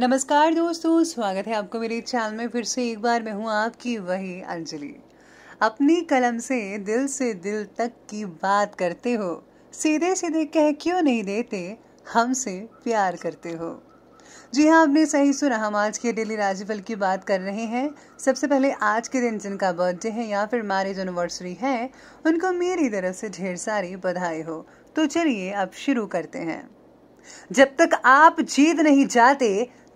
नमस्कार दोस्तों स्वागत है आपको मेरे चैनल में फिर से एक बार मैं हूँ आपकी वही अंजलि अपनी कलम से दिल से दिल तक की बात करते हो सीधे सीधे कह क्यों नहीं देते हमसे प्यार करते हो जी हाँ आपने सही सुना हम आज के डेली राशिफल की बात कर रहे हैं सबसे पहले आज के दिन जिनका बर्थडे है या फिर मैरिज एनिवर्सरी है उनको मेरी तरफ से ढेर सारी बधाई हो तो चलिए अब शुरू करते हैं जब तक आप जीत नहीं जाते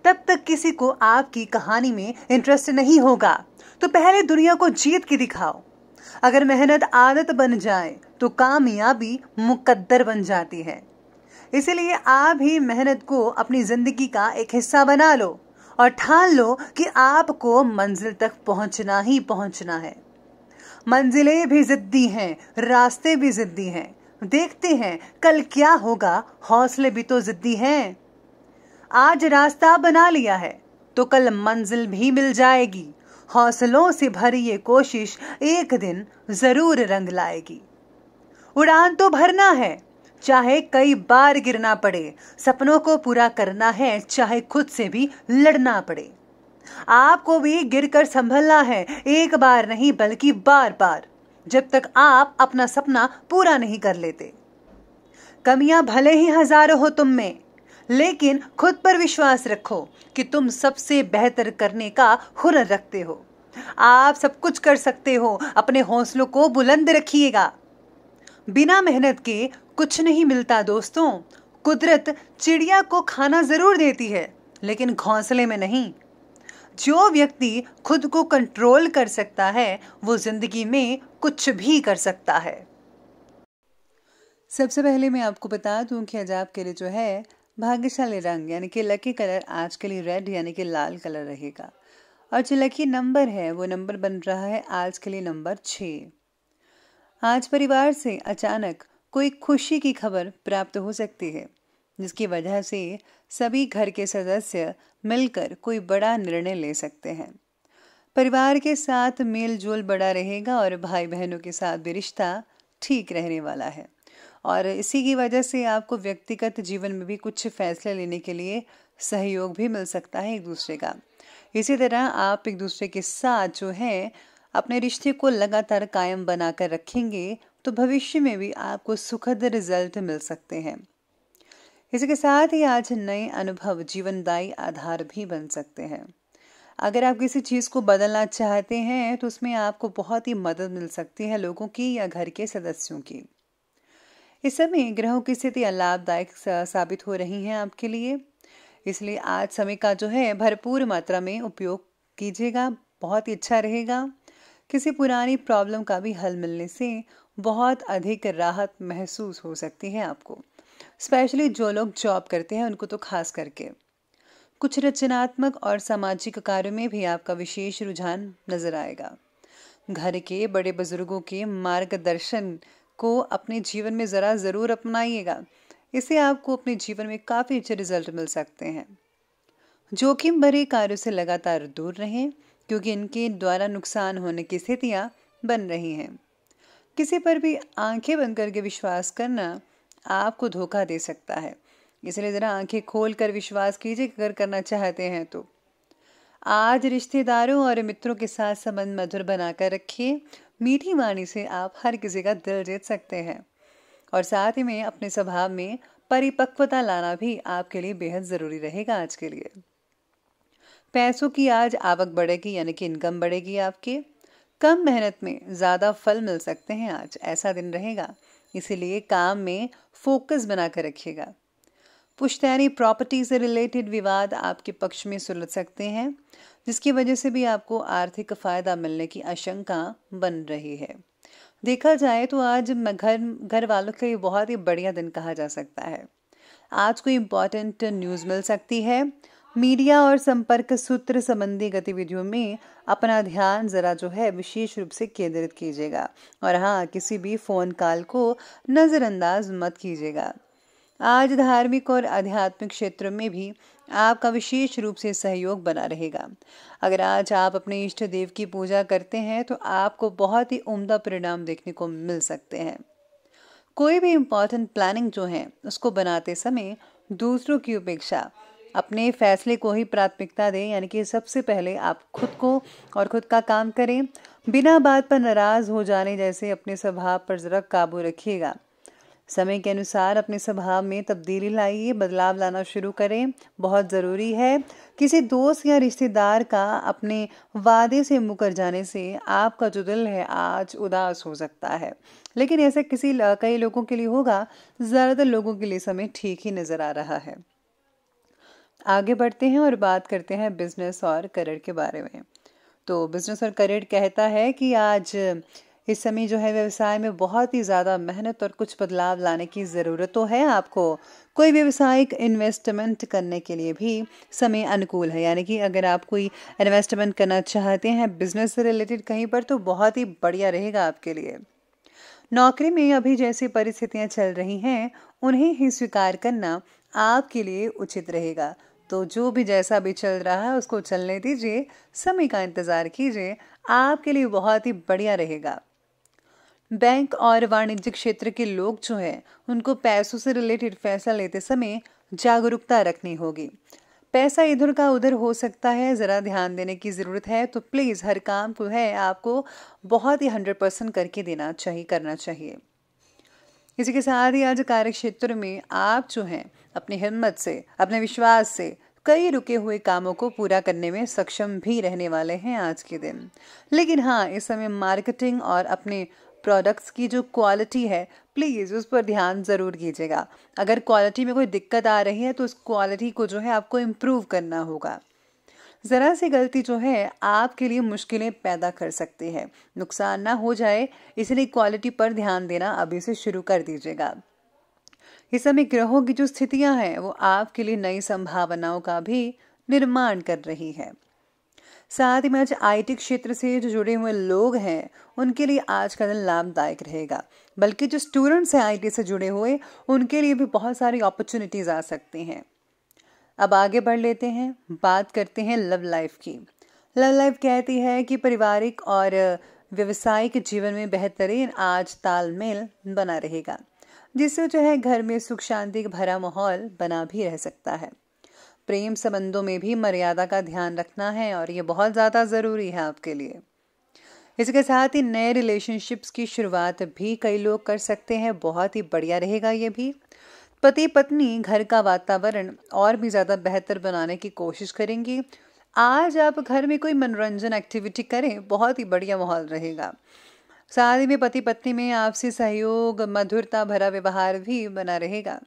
तब तक किसी को आपकी कहानी में इंटरेस्ट नहीं होगा तो पहले दुनिया को जीत के दिखाओ अगर मेहनत आदत बन जाए तो कामयाबी मुकद्दर बन जाती है इसलिए आप ही मेहनत को अपनी ज़िंदगी का एक हिस्सा बना लो और ठान लो कि आपको मंजिल तक पहुंचना ही पहुंचना है मंजिलें भी ज़िद्दी हैं रास्ते भी ज़िद्दी हैं देखते हैं कल क्या होगा हौसले भी तो ज़िद्दी हैं आज रास्ता बना लिया है तो कल मंजिल भी मिल जाएगी हौसलों से भरी ये कोशिश एक दिन जरूर रंग लाएगी उड़ान तो भरना है चाहे कई बार गिरना पड़े सपनों को पूरा करना है चाहे खुद से भी लड़ना पड़े आपको भी गिरकर संभलना है एक बार नहीं बल्कि बार बार जब तक आप अपना सपना पूरा नहीं कर लेते कमियां भले ही हजारों हो तुम में लेकिन खुद पर विश्वास रखो कि तुम सबसे बेहतर करने का हुनर रखते हो आप सब कुछ कर सकते हो अपने हौसलों को बुलंद रखिएगा बिना मेहनत के कुछ नहीं मिलता दोस्तों कुदरत चिड़िया को खाना ज़रूर देती है लेकिन घोंसले में नहीं जो व्यक्ति खुद को कंट्रोल कर सकता है वो ज़िंदगी में कुछ भी कर सकता है सबसे पहले मैं आपको बता दूं कि आज आपके लिए जो है भाग्यशाली रंग यानी कि लकी कलर आज के लिए रेड यानी कि लाल कलर रहेगा और जो लकी नंबर है वो नंबर बन रहा है आज के लिए नंबर छ आज परिवार से अचानक कोई खुशी की खबर प्राप्त हो सकती है जिसकी वजह से सभी घर के सदस्य मिलकर कोई बड़ा निर्णय ले सकते हैं परिवार के साथ मेल जोल बड़ा रहेगा और भाई बहनों के साथ भी रिश्ता ठीक रहने वाला है और इसी की वजह से आपको व्यक्तिगत जीवन में भी कुछ फैसले लेने के लिए सहयोग भी मिल सकता है एक दूसरे का इसी तरह आप एक दूसरे के साथ जो है अपने रिश्ते को लगातार कायम बनाकर रखेंगे तो भविष्य में भी आपको सुखद रिजल्ट मिल सकते हैं इसी के साथ ही आज नए अनुभव जीवनदायी आधार भी बन सकते हैं अगर आप किसी चीज़ को बदलना चाहते हैं तो उसमें आपको बहुत ही मदद मिल सकती है लोगों की या घर के सदस्यों की इस समय ग्रहों की स्थिति लाभदायक साबित हो रही है आपके लिए इसलिए आज समय का जो है भरपूर मात्रा में उपयोग कीजिएगा बहुत ही अच्छा रहेगा किसी पुरानी प्रॉब्लम का भी हल मिलने से बहुत अधिक राहत महसूस हो सकती है आपको स्पेशली जो लोग जॉब करते हैं उनको तो खास करके कुछ रचनात्मक और सामाजिक कार्यों में भी आपका विशेष रुझान नजर आएगा घर के बड़े बुजुर्गों के मार्गदर्शन को अपने जीवन में ज़रा ज़रूर अपनाइएगा इससे आपको अपने जीवन में काफ़ी अच्छे रिजल्ट मिल सकते हैं जोखिम भरे कार्यों से लगातार दूर रहें क्योंकि इनके द्वारा नुकसान होने की स्थितियाँ बन रही हैं किसी पर भी आंखें बंद करके विश्वास करना आपको धोखा दे सकता है इसलिए ज़रा आंखें खोल कर विश्वास कीजिए अगर करना चाहते हैं तो आज रिश्तेदारों और मित्रों के साथ संबंध मधुर बनाकर रखिए मीठी वाणी से आप हर किसी का दिल जीत सकते हैं और साथ ही में अपने स्वभाव में परिपक्वता लाना भी आपके लिए बेहद ज़रूरी रहेगा आज के लिए पैसों की आज आवक बढ़ेगी यानी कि इनकम बढ़ेगी आपके कम मेहनत में ज़्यादा फल मिल सकते हैं आज ऐसा दिन रहेगा इसीलिए काम में फोकस बनाकर रखिएगा पुश्तैनी प्रॉपर्टी से रिलेटेड विवाद आपके पक्ष में सुलझ सकते हैं जिसकी वजह से भी आपको आर्थिक फ़ायदा मिलने की आशंका बन रही है देखा जाए तो आज घर घर वालों के लिए बहुत ही बढ़िया दिन कहा जा सकता है आज कोई इम्पॉर्टेंट न्यूज़ मिल सकती है मीडिया और संपर्क सूत्र संबंधी गतिविधियों में अपना ध्यान ज़रा जो है विशेष रूप से केंद्रित कीजिएगा और हाँ किसी भी फ़ोन कॉल को नज़रअंदाज मत कीजिएगा आज धार्मिक और आध्यात्मिक क्षेत्र में भी आपका विशेष रूप से सहयोग बना रहेगा अगर आज आप अपने इष्ट देव की पूजा करते हैं तो आपको बहुत ही उम्दा परिणाम देखने को मिल सकते हैं कोई भी इम्पॉर्टेंट प्लानिंग जो है उसको बनाते समय दूसरों की उपेक्षा अपने फैसले को ही प्राथमिकता दें यानी कि सबसे पहले आप खुद को और खुद का काम करें बिना बात पर नाराज़ हो जाने जैसे अपने स्वभाव पर ज़रा काबू रखिएगा समय के अनुसार अपने स्वभाव में तब्दीली लाइए बदलाव लाना शुरू करें बहुत ज़रूरी है किसी दोस्त या रिश्तेदार का अपने वादे से मुकर जाने से आपका जो दिल है आज उदास हो सकता है लेकिन ऐसा किसी कई लोगों के लिए होगा ज़्यादातर लोगों के लिए समय ठीक ही नज़र आ रहा है आगे बढ़ते हैं और बात करते हैं बिजनेस और करियर के बारे में तो बिजनेस और करियर कहता है कि आज इस समय जो है व्यवसाय में बहुत ही ज़्यादा मेहनत और कुछ बदलाव लाने की ज़रूरत तो है आपको कोई व्यवसायिक इन्वेस्टमेंट करने के लिए भी समय अनुकूल है यानी कि अगर आप कोई इन्वेस्टमेंट करना चाहते हैं बिजनेस से रिलेटेड कहीं पर तो बहुत ही बढ़िया रहेगा आपके लिए नौकरी में अभी जैसी परिस्थितियाँ चल रही हैं उन्हें ही स्वीकार करना आपके लिए उचित रहेगा तो जो भी जैसा भी चल रहा है उसको चलने दीजिए समय का इंतज़ार कीजिए आपके लिए बहुत ही बढ़िया रहेगा बैंक और वाणिज्य क्षेत्र के लोग जो हैं उनको पैसों से रिलेटेड फैसला लेते समय जागरूकता रखनी होगी पैसा इधर का उधर हो सकता है ज़रा ध्यान देने की ज़रूरत है तो प्लीज़ हर काम को है आपको बहुत ही हंड्रेड परसेंट करके देना चाहिए करना चाहिए इसी के साथ ही आज कार्य क्षेत्र में आप जो हैं अपनी हिम्मत से अपने विश्वास से कई रुके हुए कामों को पूरा करने में सक्षम भी रहने वाले हैं आज के दिन लेकिन हाँ इस समय मार्केटिंग और अपने प्रोडक्ट्स की जो क्वालिटी है प्लीज़ उस पर ध्यान ज़रूर कीजिएगा अगर क्वालिटी में कोई दिक्कत आ रही है तो उस क्वालिटी को जो है आपको इम्प्रूव करना होगा ज़रा सी गलती जो है आपके लिए मुश्किलें पैदा कर सकती है नुकसान ना हो जाए इसलिए क्वालिटी पर ध्यान देना अभी से शुरू कर दीजिएगा इस समय ग्रहों की जो स्थितियां हैं वो आपके लिए नई संभावनाओं का भी निर्माण कर रही है साथ ही में आज आईटी क्षेत्र से जो जुड़े हुए लोग हैं उनके लिए आज का दिन लाभदायक रहेगा बल्कि जो स्टूडेंट्स हैं आईटी से जुड़े हुए उनके लिए भी बहुत सारी अपॉर्चुनिटीज़ आ सकती हैं अब आगे बढ़ लेते हैं बात करते हैं लव लाइफ की लव लाइफ कहती है कि पारिवारिक और व्यवसायिक जीवन में बेहतरीन आज तालमेल बना रहेगा जिससे जो है घर में सुख शांति भरा माहौल बना भी रह सकता है प्रेम संबंधों में भी मर्यादा का ध्यान रखना है और ये बहुत ज़्यादा ज़रूरी है आपके लिए इसके साथ ही नए रिलेशनशिप्स की शुरुआत भी कई लोग कर सकते हैं बहुत ही बढ़िया रहेगा ये भी पति पत्नी घर का वातावरण और भी ज़्यादा बेहतर बनाने की कोशिश करेंगी आज आप घर में कोई मनोरंजन एक्टिविटी करें बहुत ही बढ़िया माहौल रहेगा साथ ही में पति पत्नी में आपसी सहयोग मधुरता भरा व्यवहार भी बना रहेगा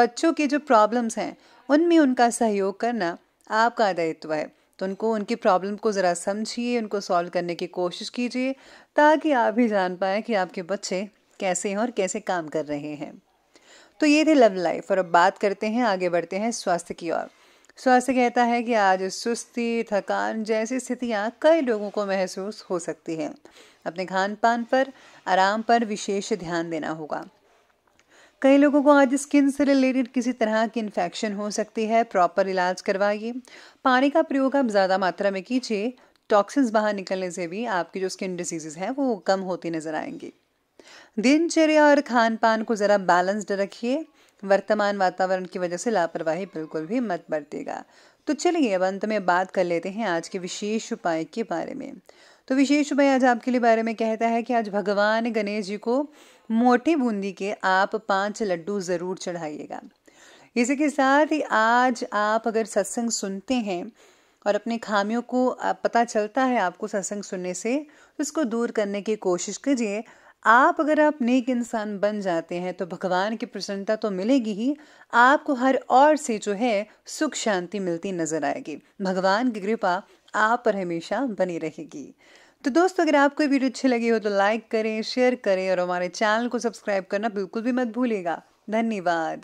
बच्चों की जो प्रॉब्लम्स हैं उनमें उनका सहयोग करना आपका दायित्व है तो उनको उनकी प्रॉब्लम को ज़रा समझिए उनको सॉल्व करने की कोशिश कीजिए ताकि आप भी जान पाएँ कि आपके बच्चे कैसे हैं और कैसे काम कर रहे हैं तो ये थे लव लाइफ और अब बात करते हैं आगे बढ़ते हैं स्वास्थ्य की ओर स्वास्थ्य कहता है कि आज सुस्ती थकान जैसी स्थितियाँ कई लोगों को महसूस हो सकती हैं अपने खान पान पर आराम पर विशेष ध्यान देना होगा कई लोगों को आज स्किन से रिलेटेड किसी तरह की इन्फेक्शन हो सकती है प्रॉपर इलाज करवाइए पानी का प्रयोग आप ज़्यादा मात्रा में कीजिए टॉक्सिन्स बाहर निकलने से भी आपकी जो स्किन डिजीजेज हैं वो कम होती नज़र आएंगी दिनचर्या और खान पान को ज़रा बैलेंस्ड रखिए वर्तमान वातावरण की वजह से लापरवाही बिल्कुल भी मत बरतेगा तो चलिए अब अंत में बात कर लेते हैं आज के विशेष उपाय के बारे में तो विशेष भाई आज आपके लिए बारे में कहता है कि आज भगवान गणेश जी को मोटी बूंदी के आप पांच लड्डू ज़रूर चढ़ाइएगा इसी के साथ ही आज आप अगर सत्संग सुनते हैं और अपने खामियों को पता चलता है आपको सत्संग सुनने से उसको तो दूर करने की कोशिश कीजिए आप अगर आप नेक इंसान बन जाते हैं तो भगवान की प्रसन्नता तो मिलेगी ही आपको हर और से जो है सुख शांति मिलती नजर आएगी भगवान की कृपा आप पर हमेशा बनी रहेगी तो दोस्तों अगर आपको वीडियो अच्छी लगी हो तो लाइक करें शेयर करें और हमारे चैनल को सब्सक्राइब करना बिल्कुल भी मत भूलेगा धन्यवाद